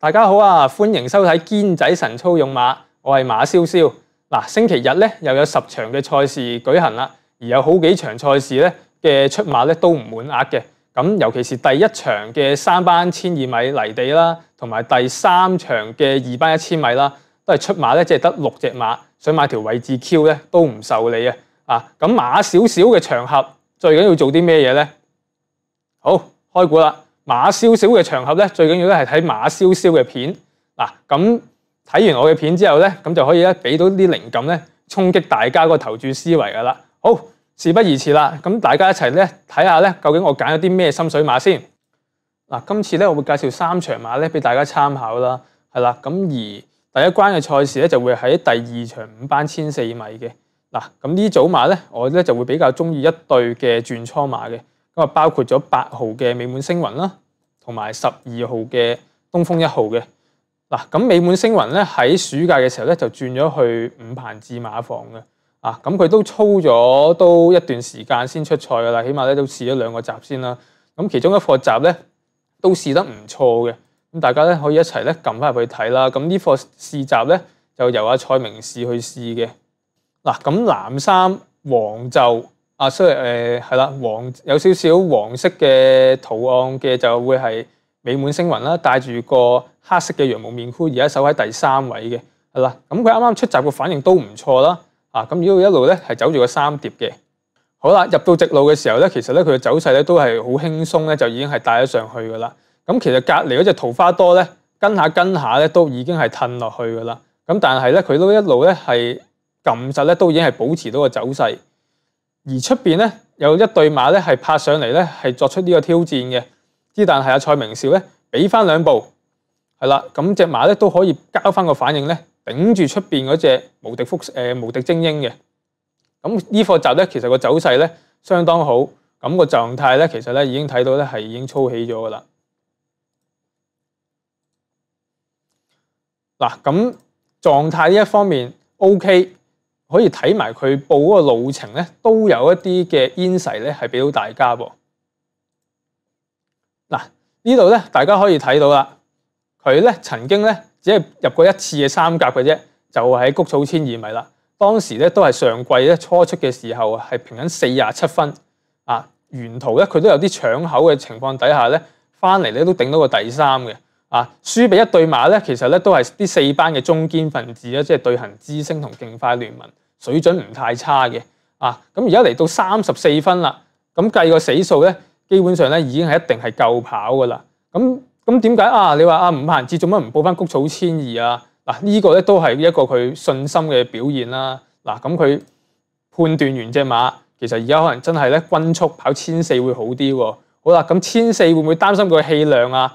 大家好啊，欢迎收睇《坚仔神操用马》，我系马少少。嗱，星期日咧又有十场嘅赛事举行啦，而有好几场赛事咧嘅出马咧都唔满额嘅。咁尤其是第一场嘅三班千二米泥地啦，同埋第三场嘅二班一千米啦，都系出马咧，即系得六只马，想买条位置 Q 咧都唔受理啊。啊，咁马少少嘅场合最紧要做啲咩嘢咧？好，开股啦。馬少少嘅場合咧，最緊要咧係睇馬少少嘅片嗱。咁睇完我嘅片之後咧，咁就可以咧俾到啲靈感咧，衝擊大家個投注思維㗎啦。好，事不宜遲啦，咁大家一齊咧睇下咧，究竟我揀咗啲咩心水馬先嗱。今次咧，我會介紹三場馬咧俾大家參考啦，係啦。咁而第一關嘅賽事咧，就會喺第二場五班千四米嘅嗱。咁呢組馬咧，我咧就會比較中意一對嘅轉倉馬嘅。咁啊，包括咗八號嘅美滿星雲啦，同埋十二號嘅東風一號嘅。嗱，咁美滿星雲咧喺暑假嘅時候咧就轉咗去五盤至馬房嘅。啊，咁佢都操咗都一段時間先出賽噶啦，起碼咧都試咗兩個集先啦。咁其中一課集咧都試得唔錯嘅。咁大家咧可以一齊咧撳翻入去睇啦。咁呢課試集咧就由阿蔡明試去試嘅。嗱，咁藍三黃就。啊，所以誒系啦，黃有少少黃色嘅圖案嘅就會係美滿星雲啦，帶住個黑色嘅羊毛面箍，而家守喺第三位嘅系啦。咁佢啱啱出闸嘅反應都唔錯啦。啊，咁如果一路咧係走住個三碟嘅，好啦，入到直路嘅時候咧，其實咧佢嘅走勢咧都係好輕鬆咧，就已經係帶咗上去噶啦。咁其實隔離嗰只桃花多咧，跟下跟下咧都已經係褪落去噶啦。咁但係咧佢都一路咧係撳實咧，都已經係保持到個走勢。而出边咧有一对马咧系拍上嚟咧系作出呢个挑战嘅，之但系阿蔡明少咧俾翻两步系啦，咁只马咧都可以交翻个反应咧顶住出边嗰只无敌福诶无敌精英嘅，咁呢课集咧其实个走势咧相当好，咁个状态咧其实咧已经睇到咧系已经操起咗噶啦，嗱咁状态呢一方面 OK。可以睇埋佢報嗰個路程咧，都有一啲嘅 i n s i g h t 咧，係俾到大家噃。嗱，呢度咧大家可以睇到啦，佢咧曾經咧只係入過一次嘅三甲嘅啫，就喺谷草千二米啦。當時咧都係上季咧初出嘅時候啊，係平緊四廿七分啊。沿途咧佢都有啲搶口嘅情況底下咧，翻嚟咧都頂到個第三嘅。啊，輸俾一對馬咧，其實咧都係啲四班嘅中堅分子啦，即係對行之星同勁快聯盟，水準唔太差嘅。啊，咁而家嚟到三十四分啦，咁計個死數咧，基本上咧已經係一定係夠跑噶啦。咁咁點解啊？你話啊，五行志做乜唔報翻谷草千二啊？嗱，呢個咧都係一個佢信心嘅表現啦。嗱，咁佢判斷完隻馬，其實而家可能真係咧均速跑千四會好啲喎。好啦，咁千四會唔會擔心個氣量啊？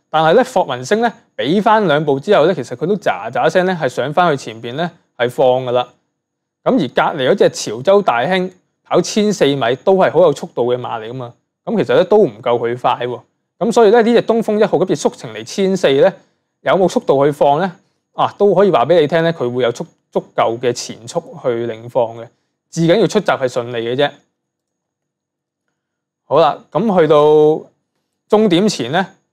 但系咧，霍文星咧，俾翻兩步之後咧，其實佢都喳喳聲咧，係上翻去前邊咧，係放噶啦。咁而隔離嗰只潮州大興跑千四米，都係好有速度嘅馬嚟噶嘛。咁其實咧都唔夠佢快喎。咁所以咧，呢只東風一號咁嘅速程嚟千四咧，有冇速度去放咧？啊，都可以話俾你聽咧，佢會有足足夠嘅前速去領放嘅。至緊要出閘係順利嘅啫。好啦，咁去到終點前咧。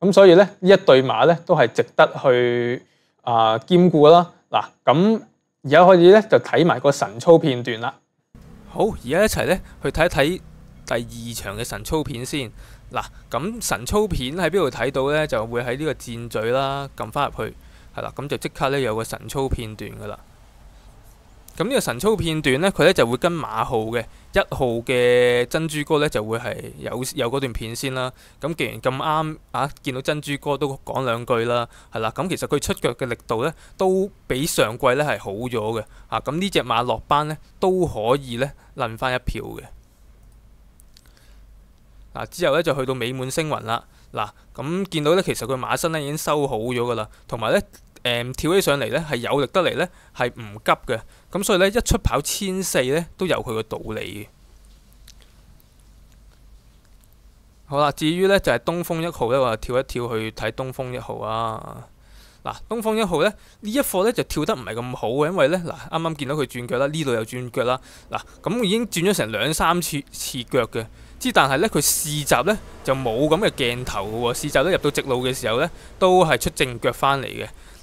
咁所以咧，呢一對馬咧都係值得去啊兼顧啦。嗱，咁而家開始咧就睇埋個神操片段啦。好，而家一齊咧去睇一睇第二場嘅神操片先。嗱，咁神操片喺邊度睇到咧？就會喺呢個箭嘴啦，撳翻入去，係啦，咁就即刻咧有個神操片段噶啦。咁呢個神操片段呢，佢呢就會跟馬號嘅一號嘅珍珠哥呢，就會係有有嗰段片先啦。咁既然咁啱啊，見到珍珠哥都講兩句啦，係啦。咁其實佢出腳嘅力度呢，都比上季呢係好咗嘅。嚇，咁呢只馬落班呢，都可以呢，攔翻一票嘅。嗱之後呢，就去到美滿星雲啦。嗱，咁見到呢，其實佢馬身呢已經收好咗噶啦，同埋呢。誒跳起上嚟咧，係有力得嚟咧，係唔急嘅。咁所以咧，一出跑千四咧，都有佢嘅道理。好啦，至於咧就係東風一號咧，我跳一跳去睇東風一號啊。嗱，東風一號咧呢一課咧就跳得唔係咁好嘅，因為咧嗱，啱啱見到佢轉腳啦，呢度又轉腳啦。嗱，咁已經轉咗成兩三次次腳嘅。之但係咧，佢試習咧就冇咁嘅鏡頭喎。試習咧入到直路嘅時候咧，都係出正腳翻嚟嘅。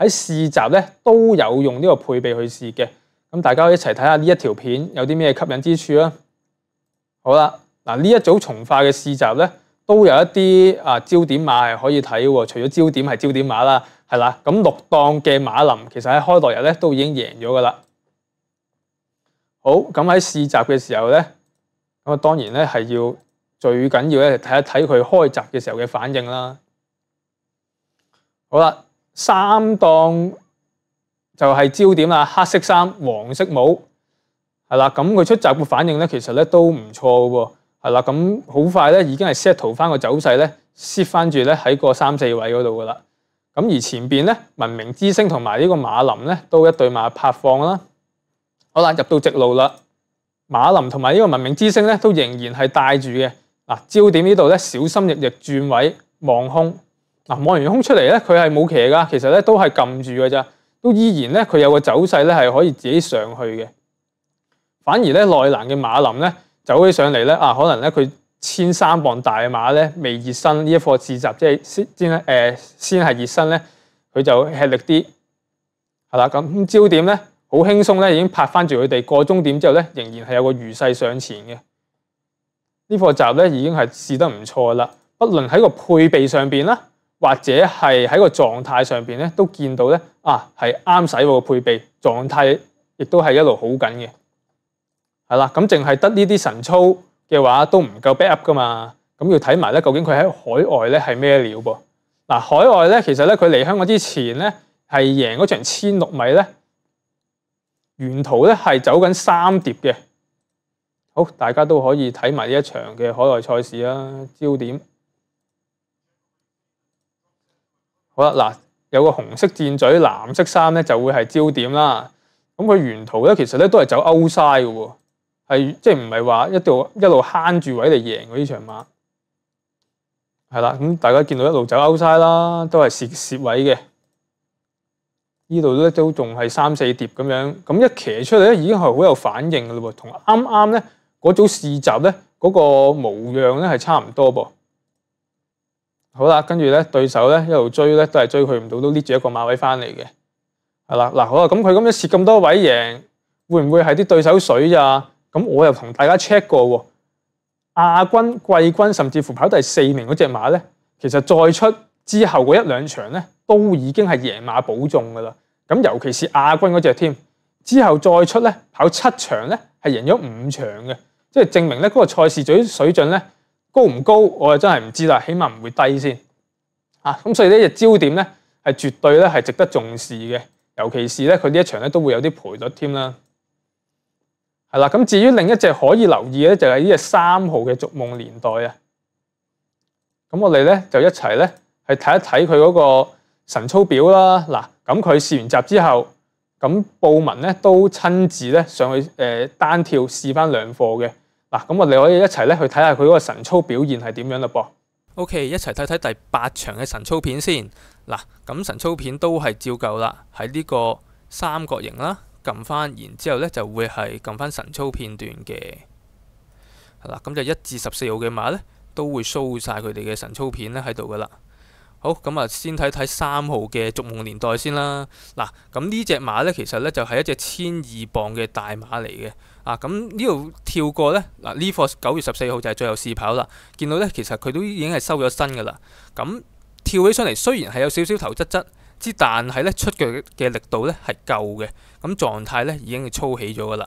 喺試集咧都有用呢個配備去試嘅，咁大家一齊睇下呢一條片有啲咩吸引之處啦。好啦，嗱呢一組從化嘅試集咧，都有一啲啊焦點碼係可以睇喎，除咗焦點係焦點碼啦，係啦，咁六檔嘅馬林其實喺開落日咧都已經贏咗噶啦。好，咁喺試集嘅時候咧，咁啊當然咧係要最緊要咧睇一睇佢開集嘅時候嘅反應啦。好啦。三檔就係焦點啦，黑色衫、黃色帽，係啦。咁佢出集嘅反應咧，其實咧都唔錯嘅喎。係啦，咁好快咧已經係 settle 翻個走勢咧，set 翻住咧喺個三四位嗰度噶啦。咁而前边咧文明之星同埋呢個馬林咧都一對马拍放啦。好啦，入到直路啦，馬林同埋呢個文明之星咧都仍然係帶住嘅。嗱，焦點呢度咧小心翼翼轉位望空。嗱，望完空出嚟咧，佢系冇骑嘅，其实咧都系揿住嘅咋，都依然咧佢有个走势咧系可以自己上去嘅。反而咧内栏嘅马林咧走起上嚟咧，啊，可能咧佢千三磅大马咧未热身呢一课试习，即系先先诶先系热身咧，佢就吃力啲系啦。咁焦点咧好轻松咧已经拍翻住佢哋过终点之后咧，仍然系有个余势上前嘅。呢课习咧已经系试得唔错啦，不论喺个配备上边啦。或者係喺個狀態上面咧，都見到咧啊，係啱使個配備，狀態亦都係一路好緊嘅，係啦。咁淨係得呢啲神操嘅話，都唔夠 backup 噶嘛。咁要睇埋咧，究竟佢喺海外咧係咩料噃？嗱，海外咧其實咧，佢嚟香港之前咧係贏嗰場千六米咧，沿途咧係走緊三碟嘅。好，大家都可以睇埋呢一場嘅海外賽事啊，焦點。好啦，嗱，有个红色箭嘴、蓝色衫咧，就会系焦点啦。咁佢沿途咧，其实咧都系走勾塞嘅，系即系唔系话一路一路悭住位嚟赢嗰啲场马，系啦。咁大家见到一路走勾塞啦，都系蚀蚀位嘅。呢度咧都仲系三四碟咁样，咁一骑出嚟咧，已经系好有反应噶啦，同啱啱咧嗰组试集咧嗰个模样咧系差唔多噃。好啦，跟住咧，對手咧一路追咧，都係追佢唔到，都拎住一個馬位翻嚟嘅。係啦，嗱，好啦，咁佢咁樣設咁多位贏，會唔會係啲對手水咋？咁我又同大家 check 過喎，亞軍、季軍甚至乎跑第四名嗰只馬咧，其實再出之後嗰一兩場咧，都已經係贏馬保中噶啦。咁尤其是亞軍嗰只添，之後再出咧，跑七場咧，係贏咗五場嘅，即係證明咧嗰個賽事最水準咧。高唔高，我啊真系唔知啦，起碼唔會低先啊！咁所以呢只焦點咧，係絕對咧係值得重視嘅，尤其是咧佢呢一場咧都會有啲賠率添啦。係啦，咁至於另一隻可以留意咧，就係呢只三號嘅逐夢年代啊。咁我哋咧就一齊咧系睇一睇佢嗰個神操表啦。嗱，咁佢試完集之後，咁報文咧都親自咧上去誒單跳試翻兩課嘅。嗱，咁我哋可以一齐咧去睇下佢嗰个神操表现系点样啦，噃。O K，一齐睇睇第八场嘅神操片先。嗱，咁神操片都系照旧啦，喺呢个三角形啦，揿翻，然之后咧就会系揿翻神操片段嘅。系啦，咁就一至十四号嘅码咧都会 show 晒佢哋嘅神操片咧喺度噶啦。好咁啊，先睇睇三號嘅《逐夢年代》先啦。嗱，咁呢只馬咧，其實咧就係一隻千二磅嘅大馬嚟嘅。啊，咁呢度跳過咧，嗱呢個九月十四號就係最後試跑啦。見到咧，其實佢都已經係收咗身噶啦。咁跳起上嚟，雖然係有少少頭質質，之但係咧出腳嘅力度咧係夠嘅。咁狀態咧已經係操起咗噶啦。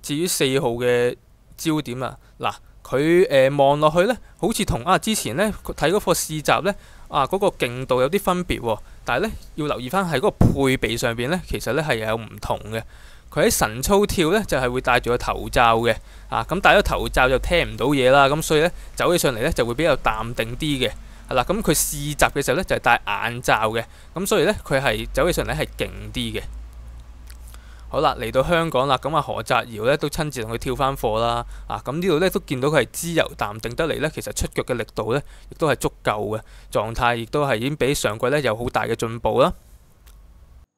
至於四號嘅焦點啊，嗱。佢誒望落去咧，好似同啊之前咧睇嗰個試習咧啊嗰個勁度有啲分別喎。但係咧要留意翻喺嗰個配備上邊咧，其實咧係有唔同嘅。佢喺神操跳咧就係會戴住個頭罩嘅啊，咁戴咗頭罩就聽唔到嘢啦。咁所以咧走起上嚟咧就會比較淡定啲嘅係啦。咁佢試習嘅時候咧就係戴眼罩嘅，咁所以咧佢係走起上嚟係勁啲嘅。好啦，嚟到香港啦，咁啊何泽尧咧都亲自同佢跳翻货啦，啊咁呢度咧都见到佢系自由淡定得嚟咧，其实出脚嘅力度咧亦都系足够嘅状态，亦都系已经比上季咧有好大嘅进步啦。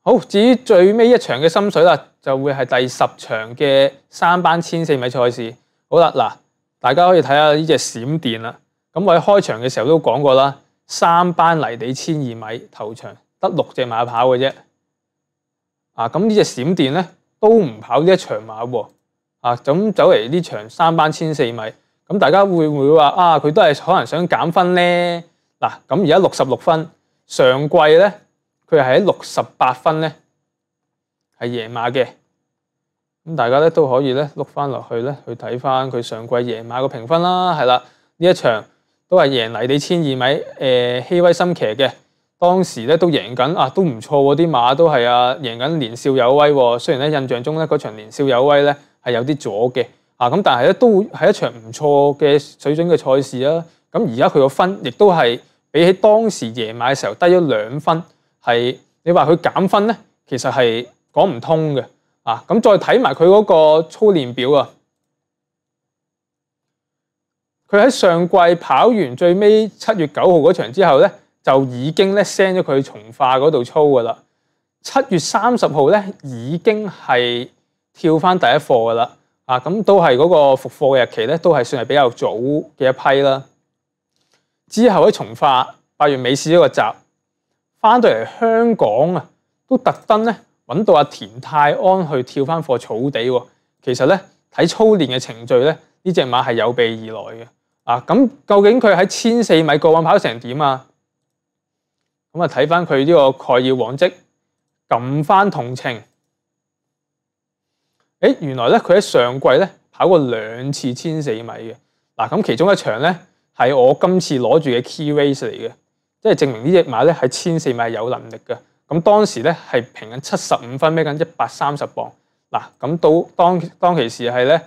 好，至于最尾一场嘅心水啦，就会系第十场嘅三班千四米赛事。好啦，嗱，大家可以睇下呢只闪电啦。咁我喺开场嘅时候都讲过啦，三班泥地千二米头场得六只马跑嘅啫。啊，咁呢只閃電咧都唔跑呢一場馬喎，啊，咁走嚟呢場三班千四米，咁大家會唔會話啊，佢都係可能想減分咧？嗱，咁而家六十六分，上季咧佢係喺六十八分咧，係夜馬嘅，咁大家咧都可以咧碌翻落去咧去睇翻佢上季夜馬個評分啦，係啦，呢一場都係贏泥地千二米，誒希威心騎嘅。當時咧都贏緊啊，都唔錯喎，啲馬都係啊贏緊年少有威。雖然咧印象中咧嗰場年少有威咧係有啲阻嘅啊，咁但係咧都係一場唔錯嘅水準嘅賽事啦。咁而家佢個分亦都係比起當時夜晚嘅時候低咗兩分，係你話佢減分咧，其實係講唔通嘅啊。咁再睇埋佢嗰個操練表啊，佢喺上季跑完最尾七月九號嗰場之後咧。就已經咧 send 咗佢去從化嗰度操噶啦。七月三十號咧已經係跳翻第一課噶啦。啊，咁都係嗰個復課日期咧，都係算係比較早嘅一批啦。之後喺從化八月尾試咗個集，翻到嚟香港啊，都特登咧揾到阿田泰安去跳翻課草地。其實咧睇操練嘅程序咧，呢只馬係有備而來嘅。啊，咁究竟佢喺千四米過往跑成點啊？咁啊！睇翻佢呢個概要往績，撳翻同情，誒原來咧佢喺上季咧跑過兩次千四米嘅嗱。咁其中一場咧係我今次攞住嘅 key race 嚟嘅，即係證明呢只馬咧喺千四米有能力嘅。咁當時咧係平緊七十五分咩？緊一百三十磅嗱。咁到當當其時係咧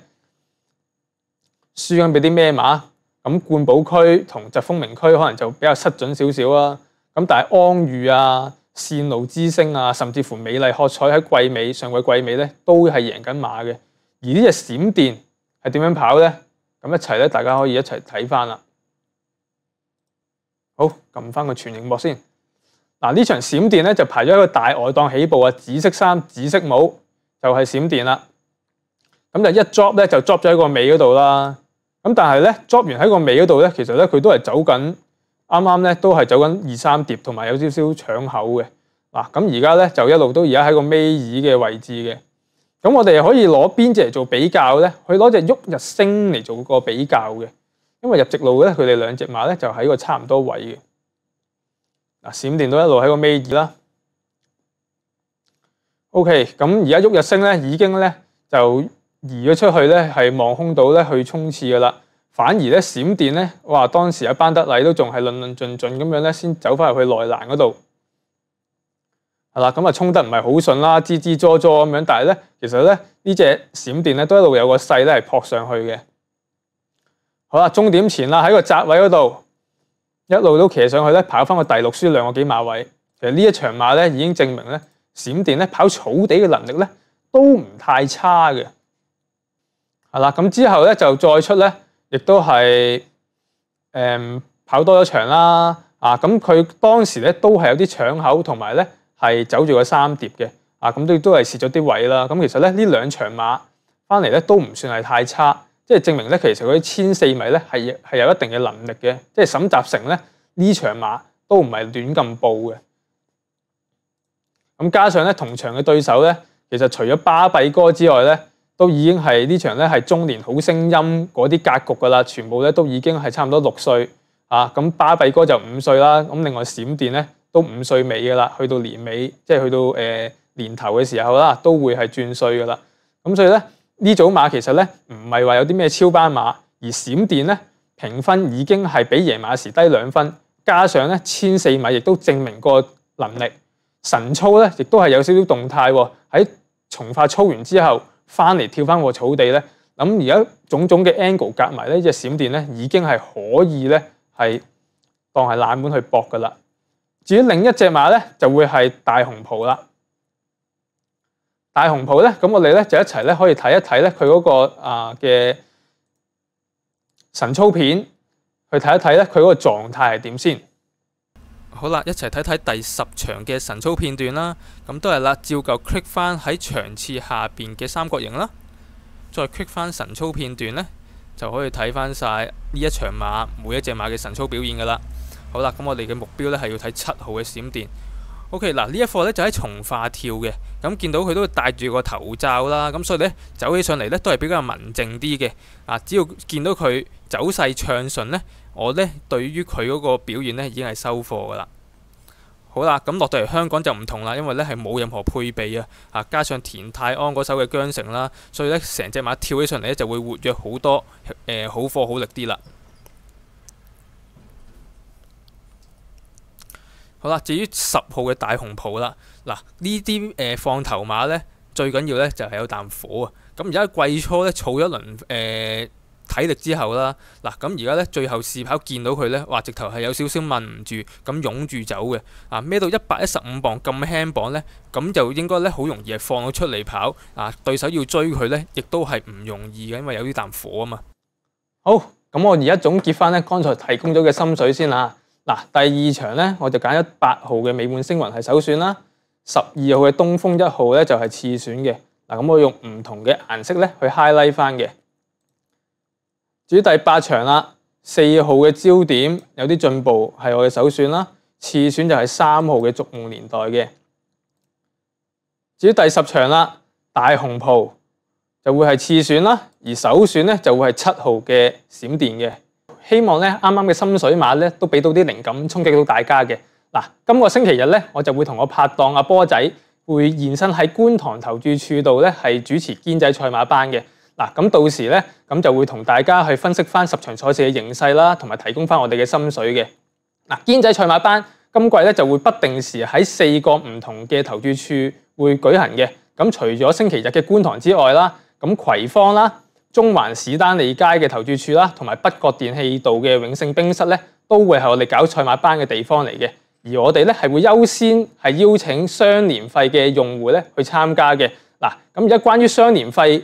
輸緊俾啲咩馬咁冠堡區同疾風名區，可能就比較失準少少啊。咁但係安裕啊、線路之星啊，甚至乎美麗喝彩喺季尾上季季尾咧，都係贏緊馬嘅。而呢只閃電係點樣跑呢？咁一齊咧，大家可以一齊睇翻啦。好，撳翻個全盈幕先。嗱，呢場閃電咧就排咗一個大外檔起步啊，紫色衫、紫色帽就係閃電啦。咁就一 drop 咧，就 drop 咗喺個尾嗰度啦。咁但係咧 drop 完喺個尾嗰度咧，其實咧佢都係走緊。啱啱咧都係走緊二三碟，同埋有少少搶口嘅嗱。咁而家咧就一路都而家喺個尾二嘅位置嘅。咁我哋可以攞邊只嚟做比較咧？佢攞只旭日星嚟做個比較嘅，因為入直路咧佢哋兩隻馬咧就喺個差唔多位嘅嗱。閃電都一路喺個尾二啦。O K，咁而家旭日星咧已經咧就移咗出去咧，係望空到咧去衝刺噶啦。反而咧，閃電咧，哇！當時阿班德禮都仲係論論盡盡咁樣咧，先走翻入去內欄嗰度，係啦，咁啊衝得唔係好順啦，支支喳喳咁樣。但係咧，其實咧呢只閃電咧都一路有個勢咧係撲上去嘅。好啦，終點前啦，喺個閘位嗰度，一路都騎上去咧，跑翻個第六輸兩個幾馬位。其實呢一場馬咧已經證明咧，閃電咧跑草地嘅能力咧都唔太差嘅。係啦，咁之後咧就再出咧。亦都係誒跑多咗場啦，啊咁佢當時咧都係有啲搶口同埋咧係走住個三碟嘅，啊咁都都係蝕咗啲位啦。咁其實咧呢兩場馬翻嚟咧都唔算係太差，即係證明咧其實佢千四米咧係有一定嘅能力嘅。即係沈集成咧呢場馬都唔係亂咁報嘅。咁加上咧同場嘅對手咧，其實除咗巴比哥之外咧。都已經係呢場咧，係中年好聲音嗰啲格局㗎啦。全部咧都已經係差唔多六歲啊。咁巴比哥就五歲啦。咁另外閃電咧都五歲尾㗎啦。去到年尾即係去到誒年頭嘅時候啦，都會係轉歲㗎啦。咁所以咧呢組馬其實咧唔係話有啲咩超班馬，而閃電咧評分已經係比野馬時低兩分，加上咧千四米亦都證明個能力，神操咧亦都係有少少動態喎。喺從化操完之後。翻嚟跳翻個草地咧，咁而家種種嘅 angle 夾埋呢只閃電咧已經係可以咧係當係冷門去搏噶啦。至於另一隻馬咧，就會係大紅袍啦。大紅袍咧，咁我哋咧就一齊咧可以睇一睇咧佢嗰個啊嘅神操片，去睇一睇咧佢嗰個狀態係點先。好啦，一齐睇睇第十场嘅神操片段啦。咁都系啦，照旧 click 翻喺场次下边嘅三角形啦，再 click 翻神操片段咧，就可以睇翻晒呢一场马每一只马嘅神操表现噶啦。好啦，咁我哋嘅目标咧系要睇七号嘅闪电。OK，嗱呢一课咧就喺从化跳嘅。咁见到佢都戴住个头罩啦，咁所以咧走起上嚟咧都系比较文静啲嘅。啊，只要见到佢走势畅顺咧。我呢對於佢嗰個表現呢已經係收貨噶啦，好啦，咁落到嚟香港就唔同啦，因為呢係冇任何配備啊，啊加上田泰安嗰首嘅姜城啦，所以呢成隻馬跳起上嚟咧就會活躍好多，誒好貨好力啲啦。好啦，至於十號嘅大紅袍啦，嗱呢啲誒放頭馬呢，最緊要呢就係有啖火啊，咁而家季初呢，儲咗輪誒。體力之後啦，嗱咁而家咧最後試跑見到佢咧，哇！直頭係有少少掹唔住，咁擁住走嘅，啊孭到一百一十五磅咁輕磅咧，咁就應該咧好容易係放咗出嚟跑，啊對手要追佢咧，亦都係唔容易嘅，因為有啲啖火啊嘛。好，咁我而家總結翻咧，剛才提供咗嘅心水先啦，嗱第二場咧，我就揀一八號嘅美滿星雲係首選啦，十二號嘅東風一號咧就係次選嘅，嗱咁我用唔同嘅顏色咧去 highlight 翻嘅。至于第八场啦，四号嘅焦点有啲进步，系我嘅首选啦。次选就系三号嘅逐梦年代嘅。至于第十场啦，大红袍就会系次选啦，而首选咧就会系七号嘅闪电嘅。希望咧啱啱嘅深水马咧都俾到啲灵感，冲击到大家嘅。嗱，今个星期日咧，我就会同我拍档阿波仔会现身喺观塘投注处度咧，系主持坚制赛马班嘅。嗱，咁到時咧，咁就會同大家去分析翻十場賽事嘅形勢啦，同埋提供翻我哋嘅心水嘅。嗱，堅仔賽馬班今季咧就會不定時喺四個唔同嘅投注處會舉行嘅。咁除咗星期日嘅觀塘之外啦，咁葵芳啦、中環史丹利街嘅投注處啦，同埋北角電器道嘅永勝冰室咧，都會係我哋搞賽馬班嘅地方嚟嘅。而我哋咧係會優先係邀請雙年費嘅用戶咧去參加嘅。嗱，咁而家關於雙年費。